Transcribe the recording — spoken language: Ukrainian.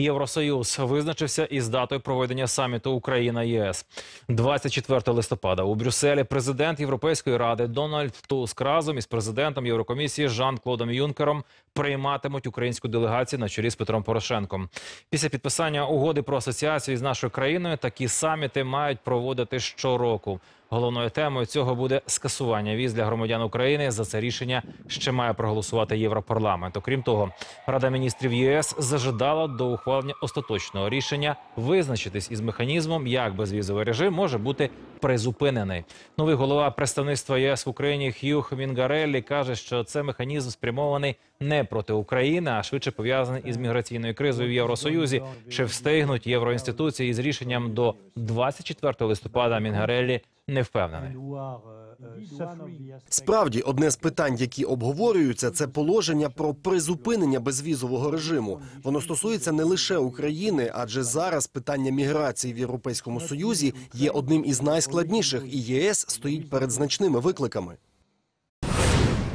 Євросоюз визначився із датою проведення саміту Україна ЄС 24 листопада. У Брюсселі президент Європейської ради Дональд Туск разом із президентом Єврокомісії Жан Клодом Юнкером прийматимуть українську делегацію на чолі з Петром Порошенком. Після підписання угоди про асоціацію з нашою країною такі саміти мають проводити щороку. Головною темою цього буде скасування віз для громадян України. За це рішення ще має проголосувати Європарламент. Окрім того, Рада міністрів ЄС зажидала до ухвалення остаточного рішення визначитись із механізмом, як безвізовий режим може бути призупинений. Новий голова представництва ЄС в Україні Х'юх Мінгареллі каже, що це механізм спрямований не проти України, а швидше пов'язаний із міграційною кризою в Євросоюзі. Чи встигнуть євроінституції з рішенням до 24 листопада Мінгареллі не впевнений. Справді, одне з питань, які обговорюються, це положення про призупинення безвізового режиму. Воно стосується не лише України, адже зараз питання міграції в Європейському Союзі є одним із найскладніших, і ЄС стоїть перед значними викликами.